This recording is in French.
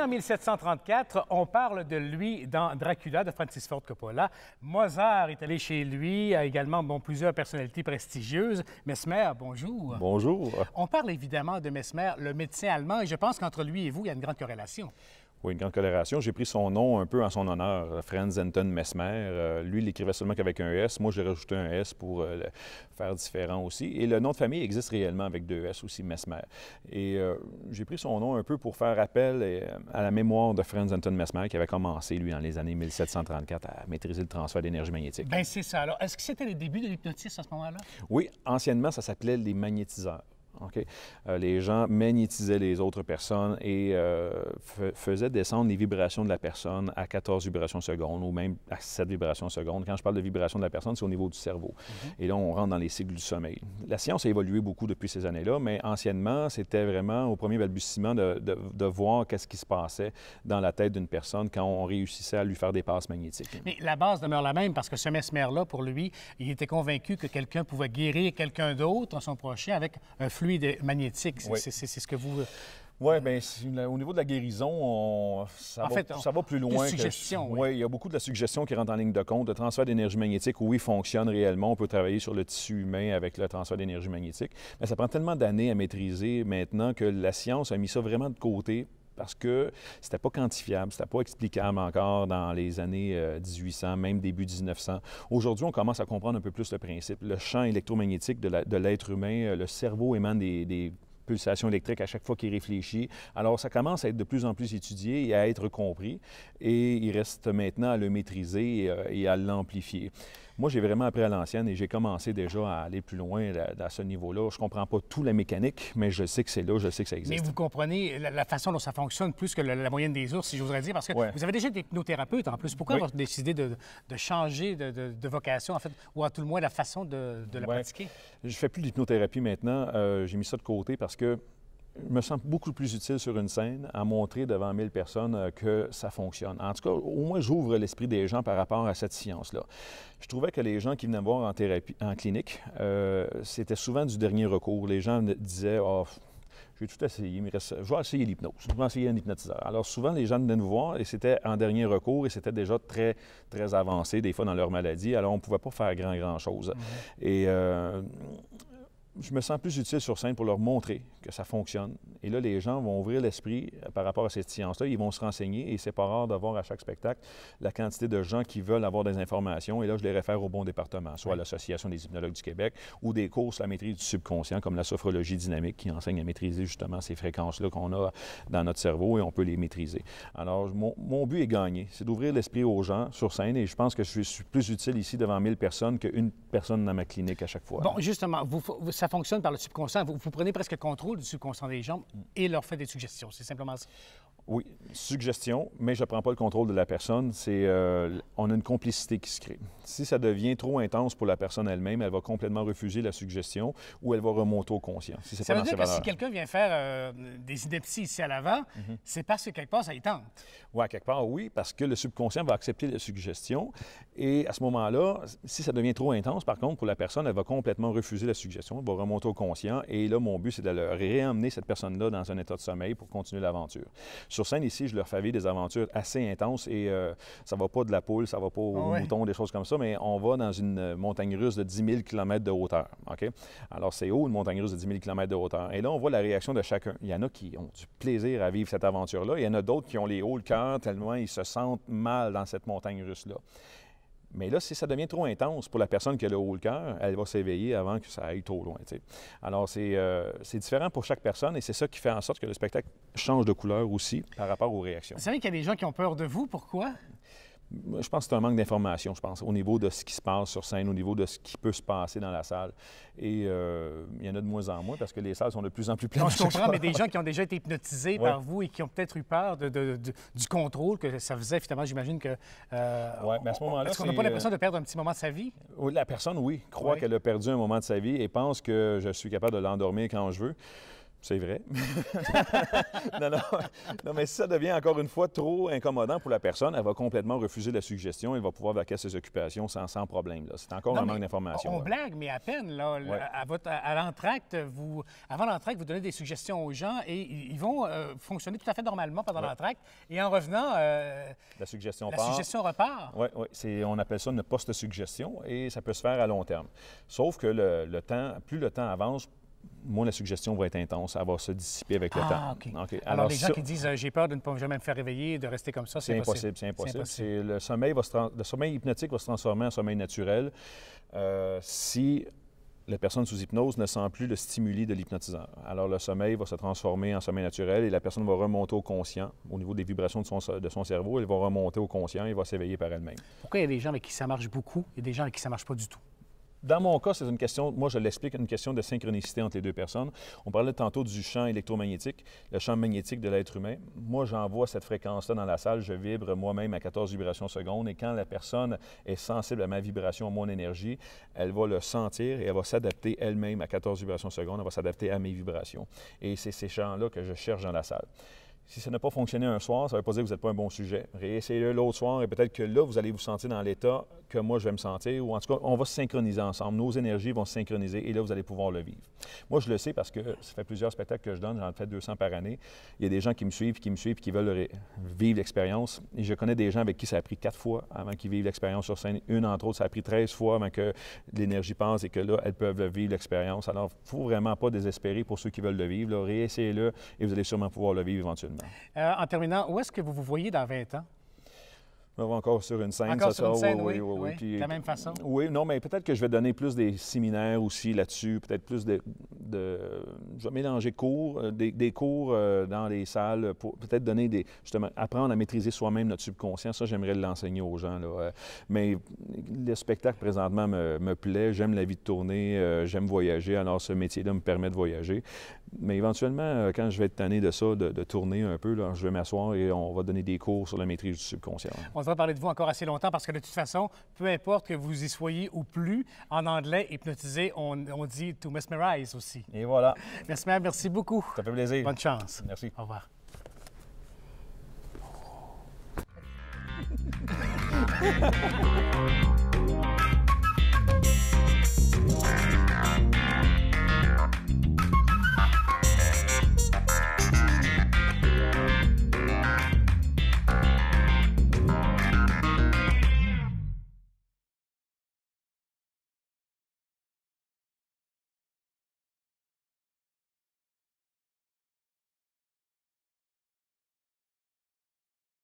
en 1734, on parle de lui dans Dracula de Francis Ford Coppola. Mozart est allé chez lui, a également bon, plusieurs personnalités prestigieuses. Mesmer, bonjour. Bonjour. On parle évidemment de Mesmer, le médecin allemand, et je pense qu'entre lui et vous, il y a une grande corrélation. Oui, une grande coloration. J'ai pris son nom un peu en son honneur, euh, Franz Anton Mesmer. Euh, lui, il écrivait seulement qu'avec un S. Moi, j'ai rajouté un S pour euh, le faire différent aussi. Et le nom de famille existe réellement avec deux S aussi, Mesmer. Et j'ai pris son nom un peu pour faire appel à la mémoire de Franz Anton Mesmer qui avait commencé, lui, dans les années 1734 à maîtriser le transfert d'énergie magnétique. Bien, c'est ça. Alors, est-ce que c'était les débuts de l'hypnotisme à ce moment-là? Oui, anciennement, ça s'appelait les magnétiseurs. Euh, les gens magnétisaient les autres personnes et euh, faisaient descendre les vibrations de la personne à 14 vibrations secondes ou même à 7 vibrations secondes. Quand je parle de vibrations de la personne, c'est au niveau du cerveau. Mhm. Et là, on rentre dans les cycles du sommeil. La science a évolué beaucoup depuis ces années-là, mais anciennement, c'était vraiment au premier balbutiement de, voir qu'est-ce qui se passait dans la tête d'une personne quand on réussissait à lui faire des passes magnétiques. Mais la base demeure la même parce que ce mesmer-là, pour lui, il était convaincu que quelqu'un pouvait guérir quelqu'un d'autre, son prochain, avec un flux magnétique. C'est ce que vous. Euh, oui, bien, au niveau de la guérison, on, ça, en va, fait, ça va plus loin. Que, oui. il y a beaucoup de la suggestion qui rentre en ligne de compte. Le transfert d'énergie magnétique, oui, fonctionne réellement. On peut travailler sur le tissu humain avec le transfert d'énergie magnétique. Mais ça prend tellement d'années à maîtriser maintenant que la science a mis ça vraiment de côté parce que c'était pas quantifiable, c'était pas explicable encore dans les années 1800, euh, même début 1900. Aujourd'hui, on commence à comprendre un peu plus le principe. Le champ électromagnétique de l'être humain, euh, le cerveau émane des, pulsations électriques à chaque fois qu'il réfléchit. Alors, ça commence à être de plus en plus étudié et à être compris, et il reste maintenant à le maîtriser euh, et à l'amplifier. Moi, j'ai vraiment appris à l'ancienne et j'ai commencé déjà à aller plus loin euh, à, ce niveau-là. Je ne comprends pas tout la mécanique, mais je sais que c'est là, je sais que ça existe. Mais vous comprenez la, façon dont ça fonctionne plus que la, moyenne des ours, si je voudrais dire, parce que vous avez déjà des hypnothérapeute, en plus. Pourquoi avoir décidé de, changer de, vocation, en fait, ou à tout le moins la façon de, la pratiquer? Je fais plus d'hypnothérapie maintenant. Euh, j'ai mis ça de côté parce que je me sens beaucoup plus utile sur une scène à montrer devant 1000 personnes euh, que ça fonctionne. En tout cas, au moins, j'ouvre l'esprit des gens par rapport à cette science-là. Je trouvais que les gens qui venaient me voir en thérapie, en clinique, euh, c'était souvent du dernier recours. Les gens disaient, oh, j'ai tout essayé, je vais essayer l'hypnose, je vais essayer un hypnotiseur. Alors souvent, les gens venaient nous voir et c'était en dernier recours et c'était déjà très, très avancé, des fois dans leur maladie. Alors on ne pouvait pas faire grand, grand chose. Mmh. Et euh, je me sens plus utile sur scène pour leur montrer que ça fonctionne et là, les gens vont ouvrir l'esprit euh, par rapport à cette science-là. Ils vont se renseigner et c'est pas rare d'avoir à chaque spectacle la quantité de gens qui veulent avoir des informations. Et là, je les réfère au bon département, soit à l'Association des hypnologues du Québec ou des cours sur la maîtrise du subconscient, comme la sophrologie dynamique qui enseigne à maîtriser justement ces fréquences-là qu'on a dans notre cerveau et on peut les maîtriser. Alors, mon, but est gagné, c'est d'ouvrir l'esprit aux gens sur scène et je pense que je suis plus utile ici devant 1000 personnes qu'une personne dans ma clinique à chaque fois. Bon, justement, vous, ça fonctionne par le subconscient. Vous, vous prenez presque contrôle du subconscient des gens et leur fait des suggestions. C'est simplement ça. Oui, suggestion, mais je ne prends pas le contrôle de la personne. C'est, euh, on a une complicité qui se crée. Si ça devient trop intense pour la personne elle-même, elle va complètement refuser la suggestion ou elle va remonter au conscient. Si ça veut dire que si quelqu'un vient faire euh, des inepties ici à l'avant, mhm. c'est parce que quelque part, ça y tente. Oui, quelque part, oui, parce que le subconscient va accepter la suggestion. Et à ce moment-là, si ça devient trop intense, par contre, pour la personne, elle va complètement refuser la suggestion, elle va remonter au conscient. Et là, mon but, c'est de réamener cette personne-là dans un état de sommeil pour continuer l'aventure sur scène, ici, je leur fais vivre des aventures assez intenses et euh, ça va pas de la poule, ça va pas au des choses comme ça, mais on va dans une euh, montagne russe de 10 000 km de hauteur. Alors, c'est haut, une montagne russe de 10 000 km de hauteur. Et là, on voit la réaction de chacun. Il y en a qui ont du plaisir à vivre cette aventure-là. Il y en a d'autres qui ont les hauts le cœur tellement ils se sentent mal dans cette montagne russe-là. Mais là, si ça devient trop intense pour la personne qui a le haut le cœur, elle va s'éveiller avant que ça aille trop loin. Alors, euh, c'est différent pour chaque personne et c'est ça qui fait en sorte que le spectacle change de couleur aussi par rapport aux réactions. Vous savez qu'il y a des gens qui ont peur de vous. Pourquoi? je pense que c'est un manque d'information, je pense, au niveau de ce qui se passe sur scène, au niveau de ce qui peut se passer dans la salle. Et euh, il y en a de moins en moins parce que les salles sont de plus en plus pleines. je comprends, mais des gens qui ont déjà été hypnotisés par vous et qui ont peut-être eu peur de, du contrôle que ça faisait, finalement, j'imagine que. Euh, mais à ce moment-là. Est-ce qu'on n'a pas euh, l'impression de perdre un petit moment de sa vie? La personne, oui, croit qu'elle a perdu un moment de sa vie et pense que je suis capable de l'endormir quand je veux. C'est vrai. non, non, non, mais si ça devient encore une fois trop incommodant pour la personne, elle va complètement refuser la suggestion et va pouvoir vaquer ses occupations sans, sans problème. C'est encore un manque d'information. On blague, mais à peine. Là, à, votre, à l'entracte, vous, avant l'entracte, vous donnez des suggestions aux gens et ils vont euh, fonctionner tout à fait normalement pendant l'entracte. Et en revenant, euh, la suggestion la suggestion repart. Oui, On appelle ça une post-suggestion et ça peut se faire à long terme. Sauf que le, le temps, plus le temps avance, moi, la suggestion va être intense. Elle va se dissiper avec le ah, temps. Alors, les gens qui disent euh, j'ai peur de ne pas jamais me faire réveiller, de rester comme ça, c'est impossible. C'est impossible. Le, sommeil sommeil hypnotique va se transformer en sommeil naturel euh, si la personne sous hypnose ne sent plus le stimuli de l'hypnotiseur. Alors, le sommeil va se transformer en sommeil naturel et la personne va remonter au conscient. Au niveau des vibrations de son, de son cerveau, elle va remonter au conscient et va s'éveiller par elle-même. Pourquoi il y a des gens avec qui ça marche beaucoup et des gens avec qui ça marche pas du tout? Dans mon cas, c'est une question, moi je l'explique, une question de synchronicité entre les deux personnes. On parlait tantôt du champ électromagnétique, le champ magnétique de l'être humain. Moi, j'envoie cette fréquence-là dans la salle, je vibre moi-même à 14 vibrations secondes et quand la personne est sensible à ma vibration, à mon énergie, elle va le sentir et elle va s'adapter elle-même à 14 vibrations secondes, elle va s'adapter à mes vibrations. Et c'est ces champs-là que je cherche dans la salle. Si ça n'a pas fonctionné un soir, ça ne veut pas dire que vous n'êtes pas un bon sujet. Réessayez-le l'autre soir et peut-être que là, vous allez vous sentir dans l'état que moi, je vais me sentir. Ou en tout cas, on va se synchroniser ensemble. Nos énergies vont se synchroniser et là, vous allez pouvoir le vivre. Moi, je le sais parce que ça fait plusieurs spectacles que je donne. J'en fais 200 par année. Il y a des gens qui me suivent, qui me suivent, qui veulent vivre l'expérience. Et je connais des gens avec qui ça a pris quatre fois avant qu'ils vivent l'expérience sur scène. Une, entre autres, ça a pris 13 fois avant que l'énergie passe et que là, elles peuvent vivre l'expérience. Alors, il ne faut vraiment pas désespérer pour ceux qui veulent le vivre. Réessayez-le et vous allez sûrement pouvoir le vivre éventuellement. Euh, en terminant, où est-ce que vous vous voyez dans 20 ans? Encore sur une scène, encore ça sur une scène, oui, oui, oui, de la même façon. Oui, non, mais peut-être que je vais donner plus des séminaires aussi là-dessus, peut-être plus de, Je vais mélanger cours, euh, des, cours euh, dans les salles pour peut-être donner des... Justement, apprendre à maîtriser soi-même notre subconscient, ça, j'aimerais l'enseigner aux gens. Là. Mais le spectacle, présentement, me, me plaît. J'aime la vie de tournée, j'aime voyager, alors ce métier-là me permet de voyager. Mais éventuellement, euh, quand je vais être tanné de ça, de, tourner un peu, là, je vais m'asseoir et on va donner des cours sur la maîtrise du subconscient. On devrait parler de vous encore assez longtemps parce que de toute façon, peu importe que vous y soyez ou plus, en anglais, hypnotisé, on, dit to mesmerize aussi. Et voilà. Merci, merci beaucoup. Ça fait plaisir. Bonne chance. Merci. Au revoir.